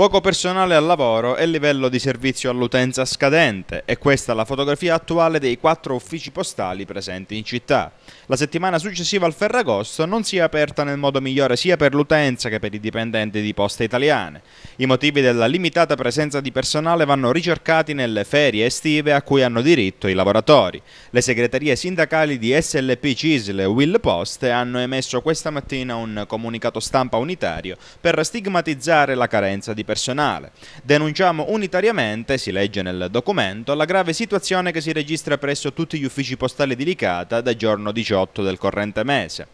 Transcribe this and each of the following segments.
Poco personale al lavoro e livello di servizio all'utenza scadente e questa la fotografia attuale dei quattro uffici postali presenti in città. La settimana successiva al Ferragosto non si è aperta nel modo migliore sia per l'utenza che per i dipendenti di poste italiane. I motivi della limitata presenza di personale vanno ricercati nelle ferie estive a cui hanno diritto i lavoratori. Le segreterie sindacali di SLP CISL e Will Post hanno emesso questa mattina un comunicato stampa unitario per stigmatizzare la carenza di personale personale. Denunciamo unitariamente, si legge nel documento, la grave situazione che si registra presso tutti gli uffici postali di Licata da giorno 18 del corrente mese.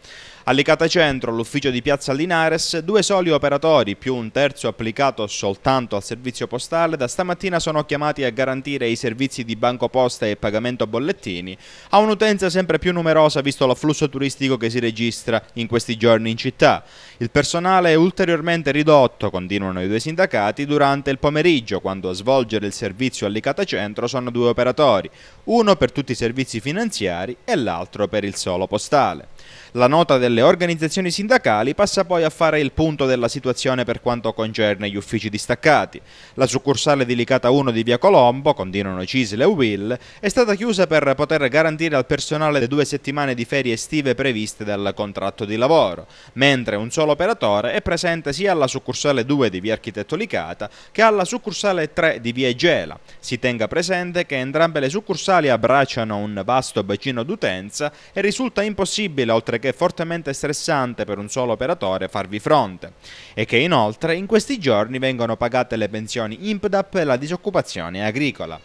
Alle Catacentro, l'ufficio di Piazza Linares, due soli operatori, più un terzo applicato soltanto al servizio postale, da stamattina sono chiamati a garantire i servizi di banco posta e pagamento a bollettini a un'utenza sempre più numerosa visto l'afflusso turistico che si registra in questi giorni in città. Il personale è ulteriormente ridotto, continuano i due sindacati, durante il pomeriggio, quando a svolgere il servizio all'Icata Centro sono due operatori, uno per tutti i servizi finanziari e l'altro per il solo postale. La nota delle organizzazioni sindacali passa poi a fare il punto della situazione per quanto concerne gli uffici distaccati. La succursale di Licata 1 di Via Colombo, continuano Cisle e Will, è stata chiusa per poter garantire al personale le due settimane di ferie estive previste dal contratto di lavoro, mentre un solo operatore è presente sia alla succursale 2 di Via Architetto Licata che alla succursale 3 di Via Egela. Si tenga presente che entrambe le succursali abbracciano un vasto bacino d'utenza e risulta impossibile oltre che fortemente stressante per un solo operatore farvi fronte e che inoltre in questi giorni vengono pagate le pensioni INPDAP e la disoccupazione agricola.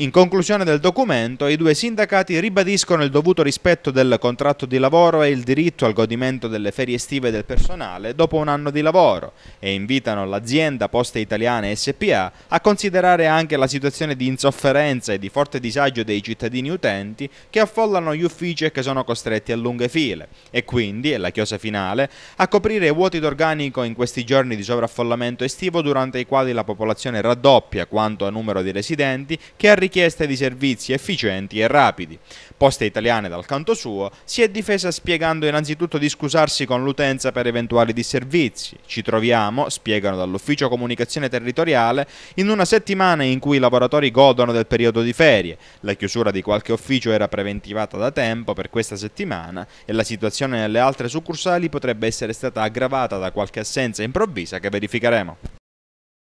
In conclusione del documento, i due sindacati ribadiscono il dovuto rispetto del contratto di lavoro e il diritto al godimento delle ferie estive del personale dopo un anno di lavoro e invitano l'azienda Poste Italiane SPA a considerare anche la situazione di insofferenza e di forte disagio dei cittadini utenti che affollano gli uffici e che sono costretti a lunghe file e quindi, è la chiosa finale, a coprire vuoti d'organico in questi giorni di sovraffollamento estivo durante i quali la popolazione raddoppia quanto a numero di residenti che arrivano richieste di servizi efficienti e rapidi. Poste Italiane, dal canto suo, si è difesa spiegando innanzitutto di scusarsi con l'utenza per eventuali disservizi. Ci troviamo, spiegano dall'Ufficio Comunicazione Territoriale, in una settimana in cui i lavoratori godono del periodo di ferie. La chiusura di qualche ufficio era preventivata da tempo per questa settimana e la situazione nelle altre succursali potrebbe essere stata aggravata da qualche assenza improvvisa che verificheremo.